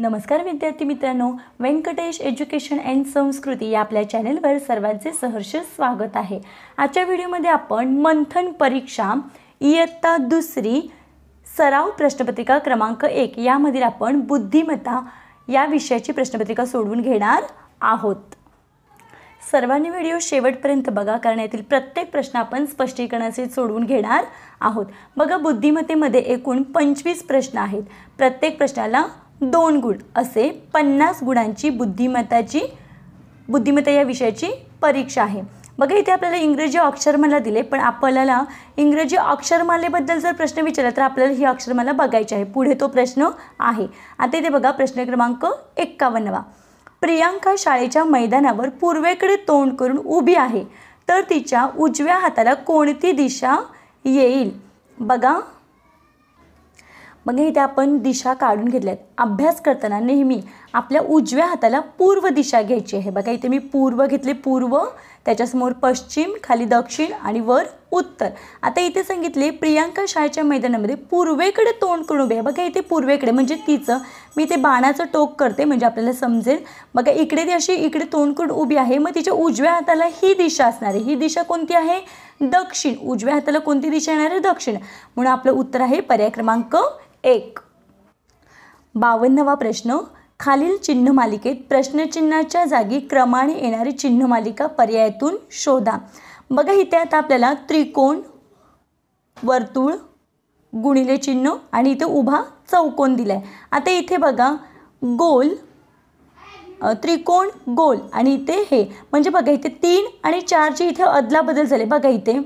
नमस्कार विद्यार्थी मित्रांनो व्यंकटेश एज्युकेशन अँड संस्कृती या आपल्या चॅनेलवर सर्वांचे सहर्ष स्वागत आहे आजच्या व्हिडिओमध्ये आपण मंथन परीक्षा इयत्ता दुसरी सराव प्रश्नपत्रिका क्रमांक एक यामधील आपण बुद्धिमत्ता या विषयाची प्रश्नपत्रिका सोडवून घेणार आहोत सर्वांनी व्हिडिओ शेवटपर्यंत बघा कारण यातील प्रत्येक प्रश्न आपण स्पष्टीकरणाचे सोडवून घेणार आहोत बघा बुद्धिमत्तेमध्ये एकूण पंचवीस प्रश्न आहेत प्रत्येक प्रश्नाला दोन गुण असे पन्नास गुणांची बुद्धिमत्ताची बुद्धिमत्ता या विषयाची परीक्षा आहे बघा इथे आपल्याला इंग्रजी अक्षरमाला दिले पण आपल्याला इंग्रजी अक्षरमालेबद्दल जर प्रश्न विचारला तर आपल्याला ही अक्षरमाला बघायची आहे पुढे तो प्रश्न आहे आता इथे बघा प्रश्न क्रमांक एक्कावन्नवा प्रियांका शाळेच्या मैदानावर पूर्वेकडे तोंड करून उभी आहे तर तिच्या उजव्या हाताला कोणती दिशा येईल बघा मग इथे आपण दिशा काढून घेतल्यात अभ्यास करताना नेहमी आपल्या उजव्या हाताला पूर्व दिशा घ्यायची आहे बघा इथे मी पूर्व घेतले पूर्व त्याच्यासमोर पश्चिम खाली दक्षिण आणि वर उत्तर आता इथे सांगितले प्रियांका शाळेच्या मैदानामध्ये पूर्वेकडे तोंड करून उभे बघा इथे पूर्वेकडे म्हणजे तिचं मी ते बाणाचं टोक करते म्हणजे आपल्याला समजेल बघा इकडे ती अशी इकडे तोंड करून उभी आहे मग तिच्या उजव्या हाताला ही दिशा असणार आहे ही दिशा कोणती आहे दक्षिण उजव्या हाताला कोणती दिशा येणार आहे दक्षिण म्हणून आपलं उत्तर आहे पर्याय क्रमांक एक बावन्नवा प्रश्न खालील चिन्ह मालिकेत प्रश्नचिन्हाच्या जागी क्रमाने येणारी चिन्ह मालिका पर्यायातून शोधा बघा इथे आता आपल्याला त्रिकोण वर्तुळ गुणिले चिन्ह आणि इथे उभा चौकोन दिलाय आता इथे बघा गोल त्रिकोण गोल आणि इथे हे म्हणजे बघा इथे तीन आणि चारची इथे अदलाबदल झाले बघा इथे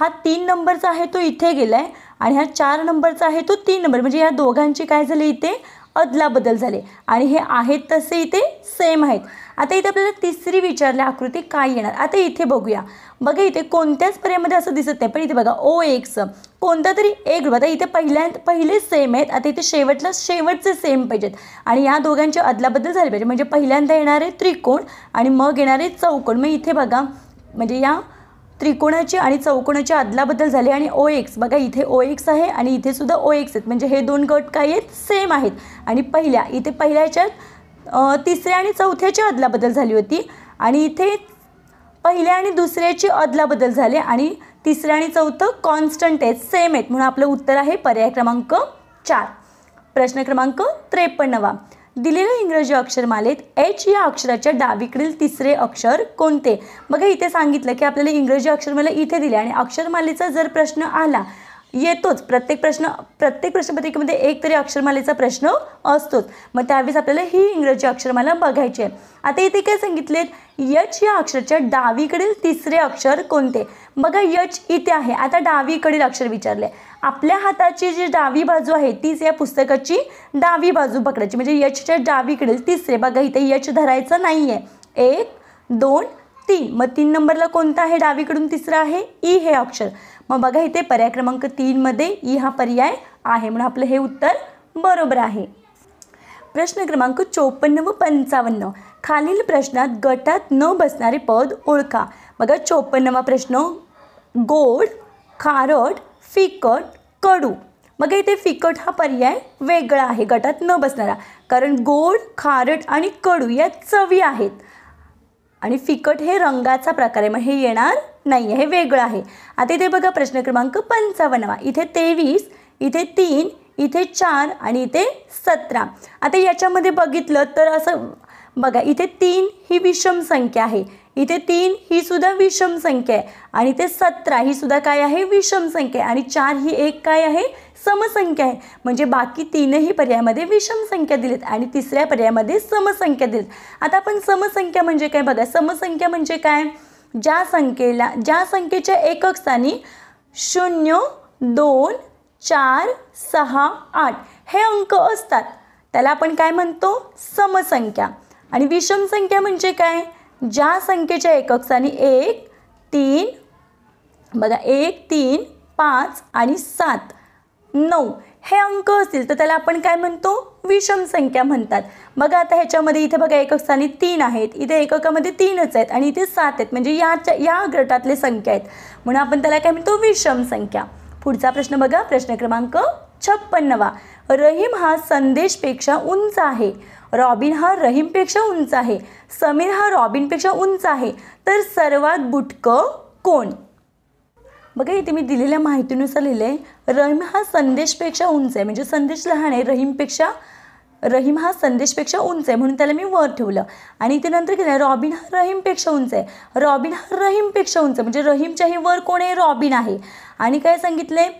हा तीन नंबरचा आहे तो इथे गेला आहे आणि ह्या चार नंबरचा आहे तो तीन नंबर म्हणजे या दोघांची काय झाली इथे अदलाबदल झाले आणि हे आहेत तसे इथे सेम आहेत आता इथे आपल्याला तिसरी विचारल्या आकृती काय येणार आता इथे बघूया बघा इथे कोणत्याच पर्यामध्ये असं दिसत नाही पण इथे बघा ओ एक्स कोणता तरी एक ग्रुप आता इथे पहिल्या पहिले सेम आहेत आता इथे शेवटला शेवटचे सेम पाहिजेत आणि या दोघांचे अदलाबदल झाले पाहिजे म्हणजे पहिल्यांदा येणारे त्रिकोण आणि मग येणारे चौकोण मग इथे बघा म्हणजे या त्रिकोणाची आणि चौकोणाची अदलाबदल झाली आणि ओ एक्स बघा इथे ओ एक्स आहे आणि इथे सुद्धा ओ एक्स आहेत म्हणजे हे दोन गट काय आहेत सेम आहेत आणि पहिल्या इथे पहिल्याच्यात तिसऱ्या आणि चौथ्याची अदलाबदल झाली होती आणि इथे पहिल्या आणि दुसऱ्याची अदलाबदल झाली आणि तिसरं आणि चौथं कॉन्स्टंट आहेत सेम आहेत म्हणून आपलं उत्तर आहे पर्याय क्रमांक चार प्रश्न क्रमांक त्रेपन्नवा दिलेल्या इंग्रजी अक्षरमालेत एच या अक्षराच्या डावीकडील तिसरे अक्षर कोणते बघा इथे सांगितलं की आपल्याला इंग्रजी अक्षरमाला इथे दिले आणि अक्षरमालेचा जर प्रश्न आला येतोच प्रत्येक प्रश्न प्रत्येक प्रश्नपत्रिकेमध्ये एक तरी अक्षरमालेचा प्रश्न असतोच मग त्यावेळेस आपल्याला ही इंग्रजी अक्षरमाला बघायची आहे आता इथे काय सांगितलेत यच या अक्षरच्या डावीकडील तिसरे अक्षर कोणते बघा यच इथे आहे आता डावीकडील अक्षर विचारले आपल्या हाताची जी डावी बाजू आहे तीच या पुस्तकाची डावी बाजू पकडायची म्हणजे यचच्या डावीकडील तिसरे बघा इथे यच धरायचं नाही आहे एक दोन तीन मग तीन नंबरला कोणता आहे डावीकडून तिसरा आहे ई हे अक्षर मग बघा इथे पर्याय क्रमांक तीनमध्ये ई हा पर्याय आहे म्हणून आपलं हे उत्तर बरोबर आहे प्रश्न क्रमांक चोपन्न व पंचावन्न खालील प्रश्नात गटात न बसणारे पद ओळखा बघा चोपन्नवा प्रश्न गोड खारट फिकट कडू बघा इथे फिकट हा पर्याय वेगळा आहे गटात न बसणारा कारण गोड खारट आणि कडू या चवी आहेत आणि फिकट हे रंगाचा प्रकार आहे मग हे येणार नाही आहे हे वेगळं आहे आता इथे बघा प्रश्न क्रमांक पंचावन्नवा इथे तेवीस इथे तीन इथे चार आणि इथे सतरा आता याच्यामध्ये बघितलं तर असं बघा इथे तीन ही विषम संख्या आहे इथे तीन ही सुद्धा विषम संख्या आहे आणि ते सतरा ही सुद्धा काय आहे विषम संख्या आणि चार ही एक काय आहे समसंख्या आहे म्हणजे बाकी तीनही पर्यायामध्ये विषम संख्या दिलीत आणि तिसऱ्या पर्यायामध्ये समसंख्या दिलीत आता आपण समसंख्या म्हणजे काय बघा समसंख्या म्हणजे काय ज्या संख्येला ज्या संख्येच्या एकक स्थानी शून्य दोन चार सहा आठ हे अंक असतात त्याला आपण काय म्हणतो समसंख्या आणि विषम संख्या म्हणजे काय ज्या संख्येच्या एकक स्थानी एक तीन बघा एक तीन पाच आणि सात नऊ हे अंक असतील तर त्याला आपण काय म्हणतो विषम संख्या म्हणतात बघा आता ह्याच्यामध्ये इथे बघा एकक स्थानी तीन आहेत इथे एककामध्ये तीनच आहेत आणि इथे सात आहेत म्हणजे याच्या या गटातले संख्या आहेत म्हणून आपण त्याला काय म्हणतो विषम संख्या पुढचा प्रश्न बघा प्रश्न क्रमांक छप्पन्नवा रहीम हा संदेशपेक्षा उंच आहे रॉबिन हा रहीमपेक्षा उंच आहे समीर हा रॉबिनपेक्षा उंच आहे तर सर्वात बुटकं कोण बघा इथे मी दिलेल्या माहितीनुसार लिहिलं आहे रहीम हा संदेशपेक्षा उंच आहे म्हणजे संदेश लहान आहे रहीमपेक्षा रहीम हा संदेशपेक्षा उंच आहे म्हणून त्याला मी वर ठेवलं आणि इथे नंतर केलं रॉबिन हा रहीमपेक्षा उंच आहे रॉबिन हा रहीमपेक्षा उंच म्हणजे रहीमच्याही वर कोण आहे रॉबिन आहे आणि काय सांगितलं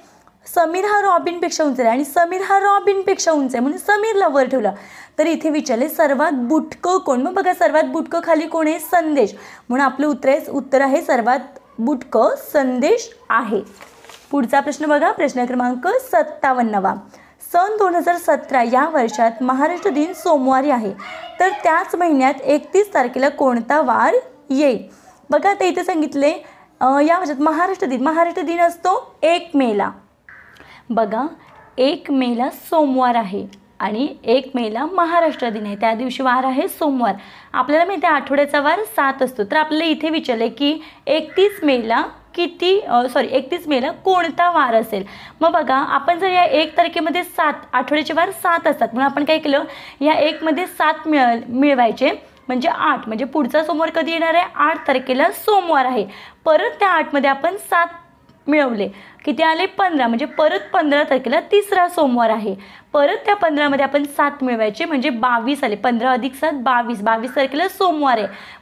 समीर हा रॉबिनपेक्षा उंच आहे आणि समीर हा रॉबिनपेक्षा उंच आहे म्हणून समीरला वर ठेवला तर इथे विचारले सर्वात बुटकं कोण मग बघा सर्वात बुटकं खाली कोण आहे संदेश म्हणून आपलं उत्तर आहे उत्तर आहे सर्वात बुटकं संदेश आहे पुढचा प्रश्न बघा प्रश्न क्रमांक सत्तावन्नवा सन दोन हजार सतरा या वर्षात महाराष्ट्र दिन सोमवारी आहे तर त्याच महिन्यात एकतीस तारखेला कोणता वार येईल बघा ते इथे सांगितले या वर्षात महाराष्ट्र दिन महाराष्ट्र दिन असतो एक मेला बघा एक मेला सोमवार आहे आणि एक मेला महाराष्ट्र दिन आहे त्या दिवशी वार आहे सोमवार आपल्याला माहिती आहे आठवड्याचा वार सात असतो तर आपल्याला इथे आहे की एकतीस मेला किती सॉरी एकतीस मेला कोणता वार असेल मग बघा आपण जर या एक तारखेमध्ये सात आठवड्याचे वार सात असतात म्हणून आपण काय केलं या एकमध्ये सात मिळ मिळवायचे म्हणजे आठ म्हणजे पुढचा सोमवार कधी येणार आहे आठ तारखेला सोमवार आहे परत त्या आठमध्ये आपण सात मिळवले किती आले पंधरा म्हणजे परत पंधरा तारखेला तिसरा सोमवार आहे परत त्या पंधरामध्ये आपण सात मिळवायचे म्हणजे बावीस आले पंधरा अधिक सात बावीस बावीस तारखेला सोमवार आहे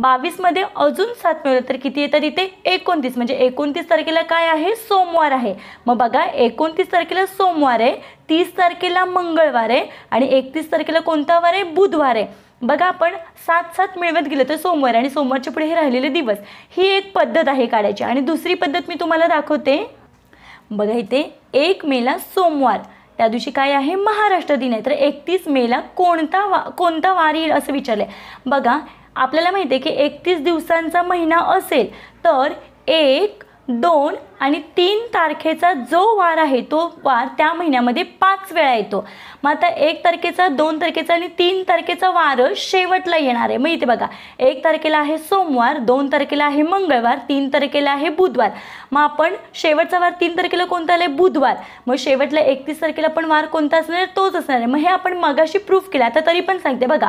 बावीसमध्ये अजून सात मिळवलं तर किती येतात इथे एकोणतीस म्हणजे एकोणतीस तारखेला काय आहे सोमवार आहे मग बघा एकोणतीस तारखेला सोमवार आहे तीस तारखेला मंगळवार आहे आणि एकतीस तारखेला कोणता वार आहे बुधवार आहे बघा आपण सात सात मिळवत गेलो तर सोमवार आणि सोमवारच्या पुढे हे राहिलेले दिवस ही एक पद्धत आहे काढायची आणि दुसरी पद्धत मी तुम्हाला दाखवते बघा इथे एक मेला सोमवार त्या दिवशी काय आहे महाराष्ट्र दिन आहे तर एकतीस मेला कोणता वा कोणता वार येईल असं विचारलं आहे बघा आपल्याला माहिती आहे की एकतीस दिवसांचा महिना असेल तर एक दोन आणि तीन तारखेचा जो वार आहे तो वार त्या महिन्यामध्ये पाच वेळा येतो मग आता एक तारखेचा दोन तारखेचा आणि तीन तारखेचा वार शेवटला येणार आहे मग इथे बघा एक तारखेला आहे सोमवार दोन तारखेला आहे मंगळवार तीन तारखेला आहे बुधवार मग आपण शेवटचा वार तीन तारखेला कोणता आला आहे बुधवार मग शेवटला एकतीस तारखेला पण वार कोणता असणार आहे तोच असणार आहे मग हे आपण मगाशी प्रूफ केला आता तरी पण सांगते बघा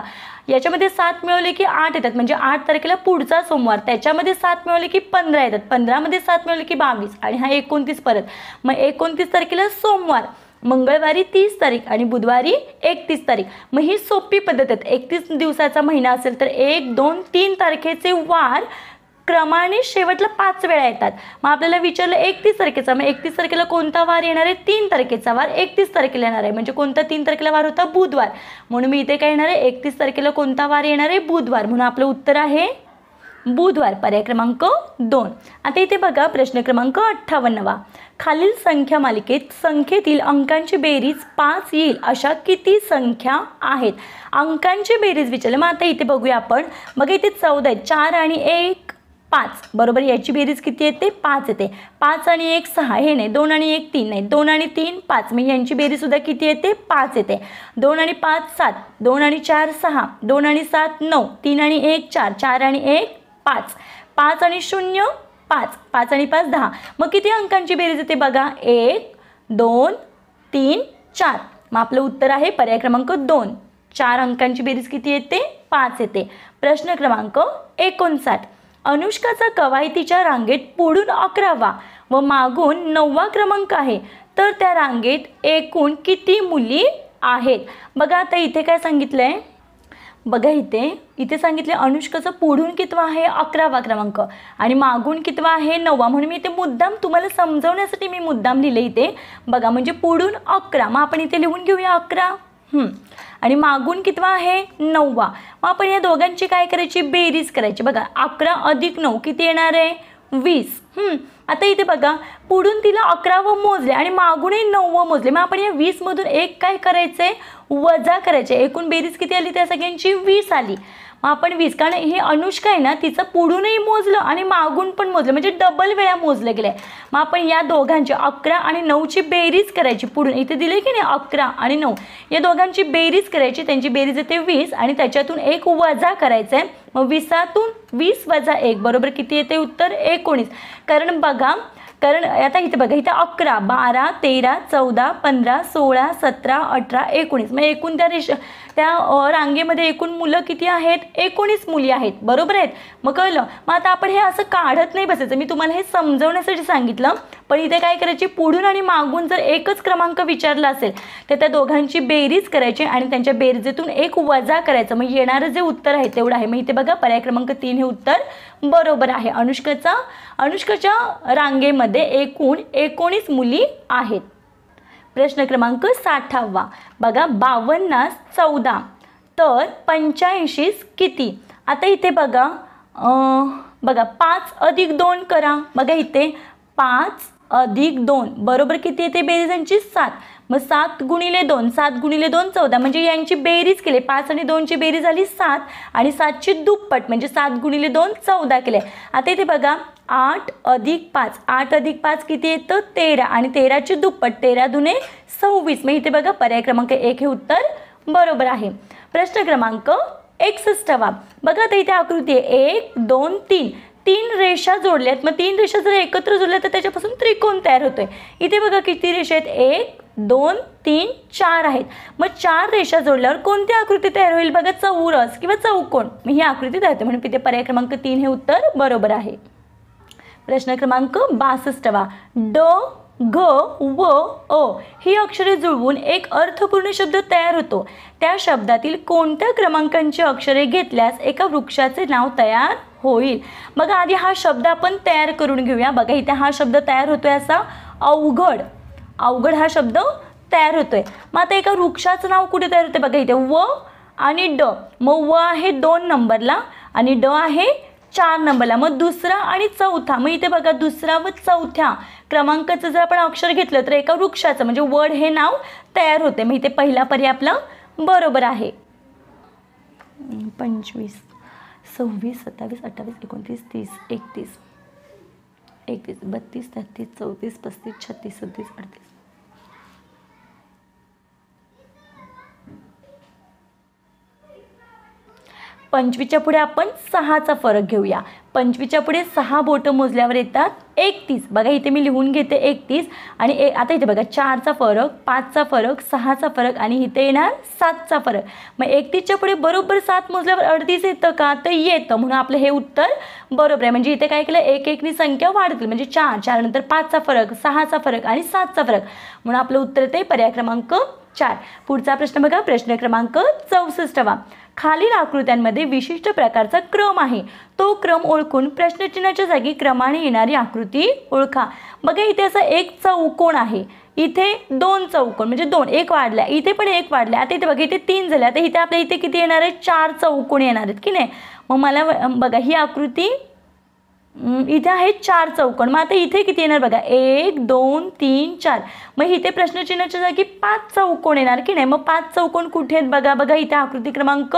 याच्यामध्ये सात मिळवले की आठ येतात म्हणजे आठ तारखेला पुढचा सोमवार त्याच्यामध्ये सात मिळवले की पंधरा येतात पंधरामध्ये सात मिळवले की बावीस आणि हा एकोणतीस परत मग एकोणतीस तारखेला सोमवार मंगळवारी तीस तारीख आणि बुधवारी एकतीस तारीख मग ही सोपी पद्धत आहेत एकतीस दिवसाचा महिना असेल तर एक दोन तीन तारखेचे वार क्रमाने शेवटला पाच वेळा येतात मग आपल्याला विचारलं एकतीस तारखेचा मग एकतीस तारखेला कोणता वार येणार आहे तीन तारखेचा वार एकतीस तारखेला येणार आहे म्हणजे कोणता तीन तारखेला वार होता बुधवार म्हणून मी इथे काय येणार आहे एकतीस तारखेला कोणता वार येणार आहे बुधवार म्हणून आपलं उत्तर आहे बुधवार पर्याय क्रमांक दोन आता इथे बघा प्रश्न क्रमांक अठ्ठावन्नवा खालील संख्या मालिकेत संख्येतील अंकांची बेरीज पाच येईल अशा किती संख्या आहेत अंकांची बेरीज विचारले मग आता इथे बघूया आपण बघा इथे चौदा आहेत चार आणि एक पाच बरोबर याची बेरीज किती येते पाच येते पाच आणि एक सहा हे नाही दोन आणि एक तीन नाही दोन आणि तीन पाच म्हणजे यांची बेरीजसुद्धा किती येते पाच येते दोन आणि पाच सात दोन आणि चार सहा दोन आणि सात नऊ तीन आणि एक चार चार आणि एक पाच पाच आणि शून्य पाच पाच आणि पाच दहा मग किती अंकांची बेरीज येते बघा एक दोन तीन चार मग आपलं उत्तर आहे पर्याय क्रमांक दोन चार अंकांची बेरीज किती येते पाच येते प्रश्न क्रमांक एकोणसाठ अनुष्काचा कवायतीच्या रांगेत पुढून अकरावा व मागून नववा क्रमांक आहे तर त्या रांगेत एकूण किती मुली आहेत बघा आता इथे काय सांगितलं आहे बघा इथे इथे सांगितले अनुष्काचं पुढून कितवा आहे अकरावा क्रमांक आणि मागून कितवा आहे नववा म्हणून मी इथे मुद्दाम तुम्हाला समजवण्यासाठी मी मुद्दाम लिहिले इथे बघा म्हणजे पुढून अकरा मग आपण इथे लिहून घेऊया अकरा आणि मागून कितवा आहे नववा मग आपण या दोघांची काय करायची बेरीज करायची बघा अकरा अधिक नऊ किती येणार आहे वीस आता इथे बघा पुढून तिला अकरावं मोजले आणि मागूनही व मोजले मग आपण या वीसमधून एक काय करायचं आहे वजा करायचे एकूण बेरीज किती आली त्या सगळ्यांची वीस आली मग आपण वीस कारण हे अनुष्का आहे ना तिचं पुढूनही मोजलं आणि मागून पण मोजलं म्हणजे डबल वेळा मोजले गेलं मग आपण या दोघांची अकरा आणि नऊची बेरीज करायची पुढून इथे दिले की नाही अकरा आणि नऊ या दोघांची बेरीज करायची त्यांची बेरीज येते वीस आणि त्याच्यातून एक वजा करायचं आहे मग विसातून वीस वजा एक बरोबर किती येते उत्तर एकोणीस कारण बघा कारण आता इथे बघा इथे अकरा बारा तेरा चौदा पंधरा सोळा सतरा अठरा एकोणीस म्हणजे एकूण त्या रेश त्या रांगेमध्ये एकूण मुलं किती आहेत एकोणीस मुली आहेत बरोबर आहेत मग कळलं मग आता आपण हे असं काढत नाही बसायचं मी तुम्हाला हे समजवण्यासाठी सांगितलं पण इथे काय करायची पुढून आणि मागून जर एकच क्रमांक विचारला असेल तर त्या दोघांची बेरीज करायची आणि त्यांच्या बेरजेतून एक वजा करायचं मग येणारं जे उत्तर आहे तेवढं आहे मग इथे बघा पर्याय क्रमांक तीन हे उत्तर बरोबर आहे अनुष्काचा अनुष्काच्या रांगेमध्ये एकूण एकोणीस मुली आहेत प्रश्न क्रमांक साठावा बघा बावन्नास चौदा तर पंच्याऐंशीस किती आता इथे बघा बघा पाच अधिक दोन करा बघा इथे पाच अधिक दोन बरोबर किती येते बेरीजांची सात मग सात गुणिले दोन सात गुणिले दोन चौदा म्हणजे यांची बेरीज केले पाच आणि दोनची बेरीज झाली सात आणि सातची दुप्पट म्हणजे सात गुणिले दोन चौदा केले आता इथे बघा आठ अधिक पाच आठ अधिक पाच किती येतं तेरा आणि तेराची दुप्पट तेरा दुने सव्वीस मग इथे बघा पर्याय क्रमांक एक हे उत्तर बरोबर आहे प्रश्न क्रमांक एकसष्टवा बघा तर इथे आकृती आहे एक दोन तीन तीन रेषा जोडल्यात मग तीन रेषा जर एकत्र जोडल्या तर त्याच्यापासून त्रिकोण तयार होतोय इथे बघा किती रेषा आहेत एक दोन तीन चार आहेत मग चार रेषा जोडल्यावर कोणती आकृती तयार होईल बघा चौरस किंवा चौकोन ही आकृती तयार म्हणून तिथे पर्याय क्रमांक तीन हे उत्तर बरोबर आहे प्रश्न क्रमांक बासष्टवा ड ग व अ ही अक्षरे जुळवून एक अर्थपूर्ण शब्द तयार होतो त्या शब्दातील कोणत्या क्रमांकांची अक्षरे घेतल्यास एका वृक्षाचे नाव तयार होईल बघा आधी हा शब्द आपण तयार करून घेऊया बघा इथे हा शब्द तयार होतोय असा अवघड अवघड हा शब्द तयार होतोय मग आता एका वृक्षाचं नाव कुठे तयार होते बघा इथे व आणि ड मग व आहे दोन नंबरला आणि ड आहे चार नंबरला मग दुसरा आणि चौथा मग इथे बघा दुसरा व चौथ्या क्रमांकाचं जर आपण अक्षर घेतलं तर एका वृक्षाचं म्हणजे वड हे नाव तयार होते मग इथे पहिला पर्याय आपला बरोबर आहे पंचवीस सव्वीस सत्तावीस अठ्ठावीस एकोणतीस तीस एकतीस एकतीस बत्तीस तेहतीस चौतीस पस्तीस छत्तीस सत्तीस अडतीस पंचवीच्या पुढे आपण सहाचा फरक घेऊया पंचवीच्या पुढे सहा बोटं मोजल्यावर येतात एकतीस बघा इथे मी लिहून घेते एकतीस आणि ए आता इथे बघा चारचा फरक पाचचा फरक सहाचा फरक आणि इथे येणार सातचा फरक मग एकतीसच्या पुढे बरोबर सात मोजल्यावर अडतीस येतं का तर येतं म्हणून आपलं हे उत्तर बरोबर आहे म्हणजे इथे काय केलं एक एकनी संख्या वाढतील म्हणजे चार चारनंतर पाचचा फरक सहाचा फरक आणि सातचा फरक म्हणून आपलं उत्तर येते पर्याय क्रमांक चार पुढचा प्रश्न बघा प्रश्न क्रमांक चौसष्टवा खालील आकृत्यांमध्ये विशिष्ट प्रकारचा क्रम आहे तो क्रम ओळखून प्रश्नचिन्हाच्या जागी क्रमाने येणारी आकृती ओळखा बघा इथे असं एक चौकोण आहे इथे दोन चौकोन म्हणजे दोन एक वाढल्या इथे पण एक वाढल्या आता इथे बघा इथे तीन झाल्या तर इथे आपल्या इथे किती येणार आहे चार चौकोन येणार आहेत की नाही मग मला बघा ही आकृती इथे आहे चार चौकण मग आता इथे किती येणार बघा एक दोन तीन चार मग इथे प्रश्नचिन्हाच्या जागी पाच चौकोन येणार की नाही मग पाच चौकोन कुठे आहेत बघा बघा इथे आकृती क्रमांक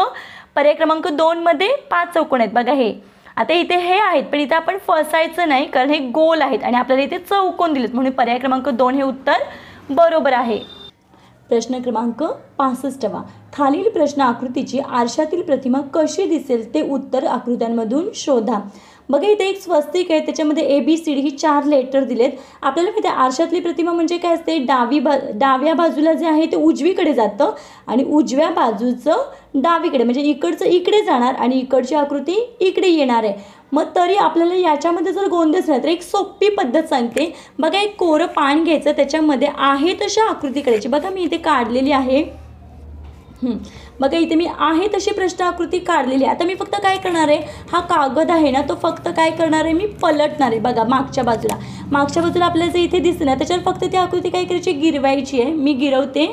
पर्याय क्रमांक दोनमध्ये पाच चौकोण आहेत बघा हे आता इथे हे आहेत पण इथे आपण फसायचं नाही कारण हे गोल आहेत आणि आपल्याला इथे चौकोन दिलेत म्हणून पर्याय क्रमांक दोन हे उत्तर बरोबर आहे प्रश्न क्रमांक पासष्टवा खालील प्रश्न आकृतीची आरशातील प्रतिमा कशी दिसेल ते उत्तर आकृत्यांमधून शोधा बघा इथे एक स्वस्तिक आहे त्याच्यामध्ये ए बी सी डी ही चार लेटर दिलेत आपल्याला माहिती आहे आरशातली प्रतिमा म्हणजे काय असते डावी बा डाव्या बाजूला जे आहे ते उजवीकडे जातं आणि उजव्या बाजूचं डावीकडे म्हणजे इकडचं इकडे जाणार आणि इकडची आकृती इकडे येणार आहे मग तरी आपल्याला याच्यामध्ये जर गोंधळ झाला तर एक सोपी पद्धत सांगते बघा एक कोरं पान घ्यायचं त्याच्यामध्ये आहे तशा आकृती करायची बघा मी इथे काढलेली आहे बघा इथे मी आहे तशी प्रश्न आकृती काढलेली आहे आता मी फक्त काय करणार आहे हा कागद आहे ना तो फक्त काय करणार आहे मी पलटणार आहे बघा मागच्या बाजूला मागच्या बाजूला आपल्याला जे इथे दिसणार त्याच्यावर फक्त ती आकृती काय करायची गिरवायची आहे मी गिरवते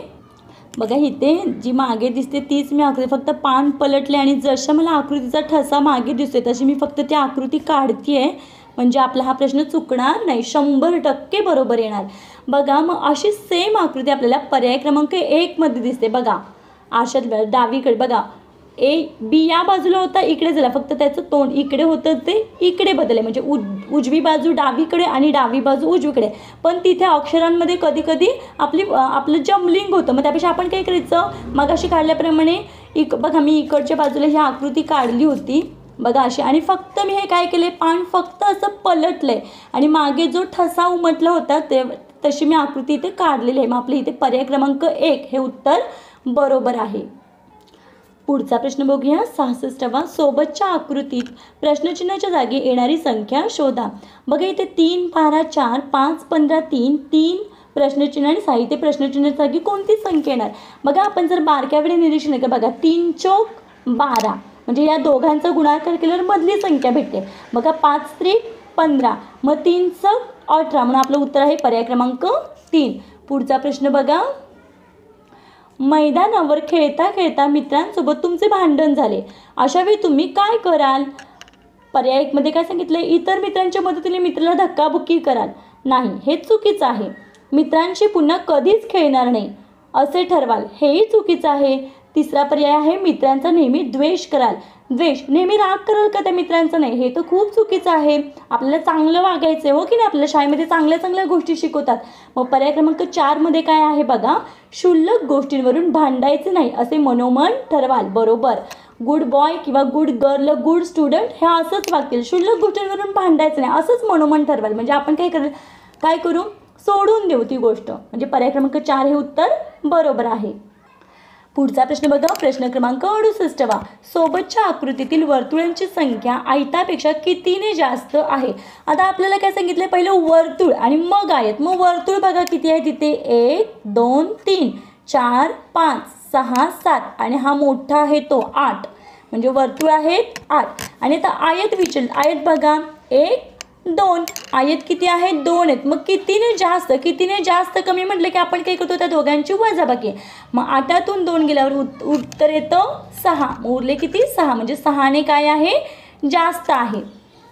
बघा इथे जी मागे दिसते तीच मी आकृती फक्त पान पलटले आणि जशा मला आकृतीचा ठसा मागे दिसतोय तशी मी फक्त ती आकृती काढते आहे म्हणजे आपला हा प्रश्न चुकणार नाही शंभर टक्के बरोबर येणार बघा मग अशी सेम आकृती आपल्याला पर्याय क्रमांक एकमध्ये दिसते बघा आशात डावीकडे बघा ए बी या बाजूला होता इकडे झाला फक्त त्याचं तोंड इकडे होतं ते इकडे बदलले म्हणजे उज उजवी बाजू डावीकडे आणि डावी बाजू उजवीकडे पण तिथे अक्षरांमध्ये कधी कधी आपली आपलं जमलिंग होतं मग त्यापेक्षा आपण काय करायचं मगाशी काढल्याप्रमाणे इक बघा मी इकडच्या बाजूला ही आकृती काढली होती बघा अशी आणि फक्त मी हे काय केले पान फक्त असं पलटलं आणि मागे जो ठसा उमटला होता ते तशी मी आकृती इथे काढलेली आहे मग आपले इथे पर्याय क्रमांक एक हे उत्तर बरोबर आहे पुढचा प्रश्न बघूया सहासष्टवा सोबतच्या आकृतीत प्रश्नचिन्हाच्या जागी येणारी संख्या शोधा बघा इथे तीन बारा चार पाच पंधरा तीन तीन प्रश्नचिन्ह आणि साहित्य प्रश्नचिन्हाच्या जागी कोणती संख्या येणार बघा आपण जर बारक्यावेळी निरीक्षण केलं बघा तीन चौक बारा म्हणजे या दोघांचा गुणाकार केल्यावर मधली संख्या भेटते बघा पाच त्री पंधरा मग तीन चौक अठरा म्हणून आपलं उत्तर आहे पर्याय क्रमांक तीन पुढचा प्रश्न बघा मैदानावर खेळता खेळता मित्रांसोबत तुमचे भांडण झाले अशा वेळी तुम्ही काय कराल पर्याय एकमध्ये काय सांगितलं इतर मित्रांच्या मदतीने मित्राला धक्काबुक्की कराल नाही हे चुकीचं आहे मित्रांशी पुन्हा कधीच खेळणार नाही असे ठरवाल हेही चुकीचं आहे तिसरा पर्याय आहे मित्रांचा नेहमी द्वेष कराल द्वेष नेहमी राग कराल का त्या मित्रांचं नाही हे तर खूप चुकीचं आहे आपल्याला चांगलं वागायचं हो की नाही आपल्या शाळेमध्ये चांगल्या चांगल्या गोष्टी शिकवतात मग पर्याय क्रमांक चारमध्ये काय आहे बघा क्षुल्लक गोष्टींवरून भांडायचं नाही असे मनोमन ठरवाल बरोबर गुड बॉय किंवा गुड गर्ल गुड स्टुडंट ह्या असंच वागतील क्षुल्लक गोष्टींवरून भांडायचं नाही असंच मनोमन ठरवाल म्हणजे आपण काय कर काय करू सोडून देऊ ती गोष्ट म्हणजे पर्याय क्रमांक चार हे उत्तर बरोबर आहे पुढचा प्रश्न बघा प्रश्न क्रमांक अडुसष्टवा सोबतच्या आकृतीतील वर्तुळांची संख्या आयतापेक्षा कितीने जास्त आहे आता आपल्याला काय सांगितलं पहिलं वर्तुळ आणि मग आहेत मग वर्तुळ बघा किती आहे तिथे एक दोन तीन चार पाच सहा सात आणि हा मोठा आहे तो आठ म्हणजे वर्तुळ आहेत आठ आणि आता आयत विचल आयत बघा एक दोन आयत किती आहे दोन आहेत मग कितीने जास्त कितीने जास्त कमी म्हटलं की आपण काय करतो त्या दोघांची वजाबाकी मग आठातून दोन गेल्यावर उत्तर येतं सहा उरले किती सहा म्हणजे सहाने काय आहे जास्त आहे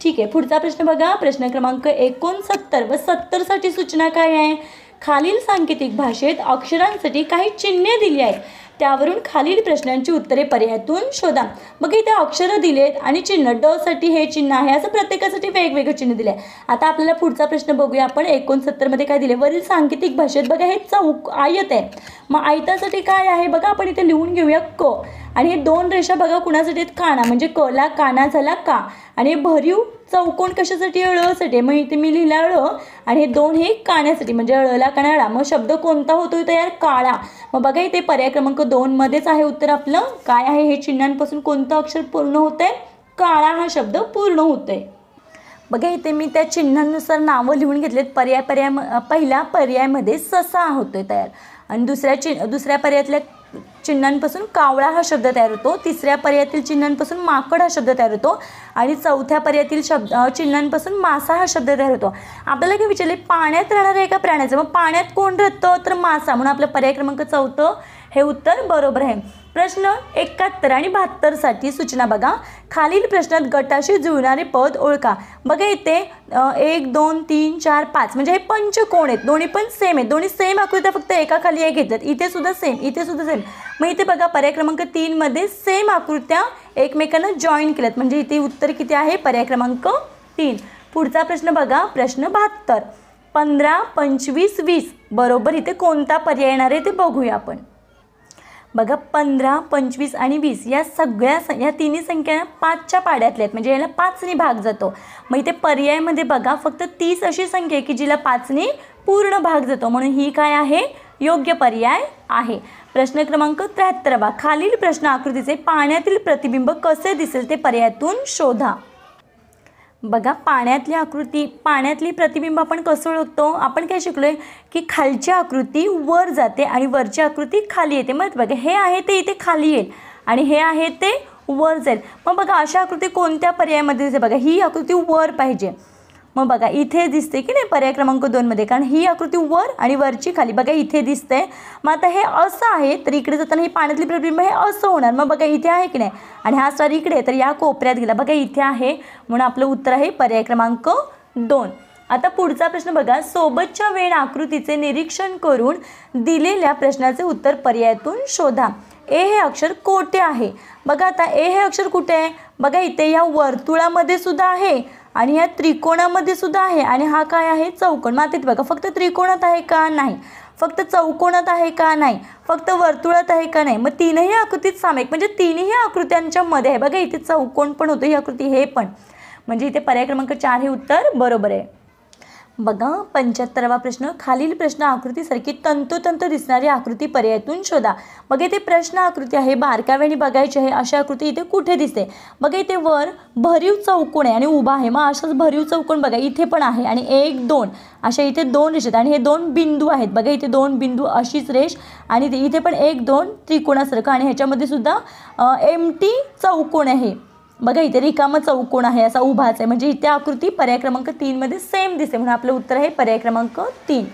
ठीक आहे पुढचा प्रश्न बघा प्रश्न क्रमांक एकोणसत्तर व सत्तरसाठी सूचना काय आहे खालील सांकेतिक भाषेत अक्षरांसाठी काही चिन्हे दिली आहेत त्यावरून खालील प्रश्नांची उत्तरे पर्यायातून शोधा मग इथे अक्षरं दिलेत आणि चिन्ह डसाठी हे चिन्ह आहे असं प्रत्येकासाठी वेगवेगळे चिन्ह दिले आता आपल्याला पुढचा प्रश्न बघूया आपण एकोणसत्तरमध्ये काय दिले वरील सांकेतिक भाषेत बघा हे चौक आयत आहे मग आयतासाठी काय आहे बघा आपण इथे लिहून घेऊया क आणि हे दोन रेषा बघा कुणासाठी आहेत काना म्हणजे कला काना झाला का आणि भरीव चौकोन कशासाठी अळसाठी मग इथे मी लिहिला अळ आणि हे दोन हे काण्यासाठी म्हणजे अळला कणाळा मग शब्द कोणता होतोय तयार काळा मग बघा इथे पर्याय क्रमांक दोन मध्येच आहे उत्तर आपलं काय आहे हे चिन्हांपासून कोणतं अक्षर पूर्ण होतंय काळा हा शब्द पूर्ण होतोय बघा इथे मी त्या चिन्हांनुसार नावं लिहून घेतलेत पर्याय पर्याय पहिल्या पर्यायमध्ये ससा आहे तयार आणि दुसऱ्या चिन्ह दुसऱ्या पर्यायातल्या चिन्हांपासून कावळा हा शब्द तयार होतो तिसऱ्या पर्यायातील चिन्हांपासून माकड हा शब्द तयार होतो आणि चौथ्या पर्यायातील शब्द चिन्हांपासून मासा हा शब्द तयार होतो आपल्याला काय विचारले पाण्यात राहणाऱ्या एका प्राण्याचं मग पाण्यात कोण राहतं तर मासा म्हणून आपलं पर्याय क्रमांक चौथं हे उत्तर बरोबर आहे प्रश्न एकाहत्तर आणि बहात्तरसाठी सूचना बघा खालील प्रश्नात गटाशी जुळणारे पद ओळखा बघा इथे एक दोन तीन चार पाच म्हणजे हे कोण आहेत दोन्ही पण सेम आहेत दोन्ही सेम आकृत्या फक्त एका खाली एक घेतात इथे सुद्धा सेम इथे सुद्धा सेम मग इथे बघा पर्याय क्रमांक तीनमध्ये सेम आकृत्या एकमेकांना जॉईन केल्यात म्हणजे इथे उत्तर किती आहे पर्याय क्रमांक तीन पुढचा प्रश्न बघा प्रश्न बहात्तर पंधरा पंचवीस वीस बरोबर इथे कोणता पर्याय येणार आहे ते बघूया आपण बघा पंधरा पंचवीस आणि वीस या सगळ्या या तिन्ही संख्या पाचच्या पाड्यातल्या आहेत म्हणजे याला पाचनी भाग जातो मग इथे पर्यायमध्ये बघा फक्त तीस अशी संख्या आहे की जिला पाचनी पूर्ण भाग जातो म्हणून ही काय आहे योग्य पर्याय आहे प्रश्न क्रमांक त्र्याहत्तरावा खालील प्रश्न आकृतीचे पाण्यातील प्रतिबिंब कसे दिसेल ते पर्यायातून शोधा बघा पाण्यातली आकृती पाण्यातली प्रतिबिंब आपण कसं ओळखतो आपण काय शिकलो आहे की खालची आकृती वर जाते आणि वरची आकृती खाली येते मग बघा हे आहे ते इथे खाली येईल आणि हे आहे ते वर जाईल मग बघा अशा आकृती कोणत्या पर्यायामध्ये बघा ही आकृती वर पाहिजे मग बघा इथे दिसते की नाही पर्याय क्रमांक दोनमध्ये कारण ही आकृती वर आणि वरची खाली बघा इथे दिसते मग आता हे असं आहे तर इकडे जाताना ही पाण्यातली प्रतिबिंब हे असं होणार मग बघा इथे आहे की नाही आणि हा सर इकडे तर या कोपऱ्यात गेला बघा इथे आहे म्हणून आपलं उत्तर आहे पर्याय क्रमांक दोन आता पुढचा प्रश्न बघा सोबतच्या वेळ आकृतीचे निरीक्षण करून दिलेल्या प्रश्नाचे उत्तर पर्यायातून शोधा ए हे अक्षर कोठे आहे बघा आता ए हे अक्षर कुठे आहे बघा इथे या वर्तुळामध्ये सुद्धा आहे आणि या त्रिकोणामध्ये सुद्धा आहे आणि हा काय आहे चौकोन मातीत बघा फक्त त्रिकोणात आहे का नाही फक्त चौकोनात आहे का नाही फक्त वर्तुळात आहे का नाही मग तीनही आकृतीत सामायिक म्हणजे तीनही आकृत्यांच्या मध्ये आहे बघा इथे चौकोन पण होतो ही आकृती हे पण म्हणजे इथे पर्याय क्रमांक चार हे उत्तर बरोबर आहे बघा पंच्याहत्तरावा प्रश्न खालील प्रश्न आकृतीसारखी तंतोतंत दिसणारी आकृती पर्यायातून शोधा मग इथे प्रश्न आकृती आहे आणि बघायची आहे अशी आकृती इथे कुठे दिसते बघा इथे वर भरीव चौकोण आहे आणि उभा आहे मग अशाच भरीव चौकोण बघा इथे पण आहे आणि एक दोन अशा इथे दोन रेषेत आणि हे दोन बिंदू आहेत बघा इथे दोन बिंदू अशीच रेष आणि इथे पण एक दोन त्रिकोणासारखं आणि ह्याच्यामध्ये सुद्धा एम टी चौकोण आहे बघा इथे रिकाम चौकोन आहे असा उभाच आहे म्हणजे इथे आकृती पर्याय क्रमांक तीनमध्ये सेम दिसते म्हणून आपलं उत्तर आहे पर्याय क्रमांक तीन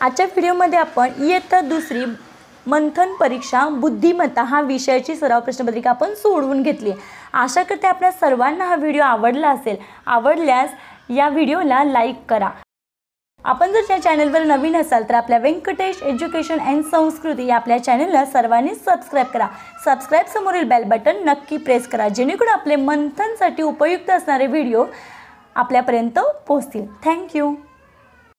आजच्या व्हिडिओमध्ये आपण इयत्ता दुसरी मंथन परीक्षा बुद्धिमत्ता हा विषयाची सराव प्रश्नपत्रिका आपण सोडवून घेतली आशा करते आपल्या सर्वांना हा व्हिडिओ आवडला असेल आवडल्यास या व्हिडिओला लाईक करा आपण जर या चॅनलवर नवीन असाल तर आपल्या व्यंकटेश एज्युकेशन अँड संस्कृती या आपल्या चॅनलला सर्वांनी सबस्क्राईब करा सबस्क्राईब समोरील बेल बटन नक्की प्रेस करा जेणेकरून आपले मंथनसाठी उपयुक्त असणारे व्हिडिओ आपल्यापर्यंत पोहोचतील थँक्यू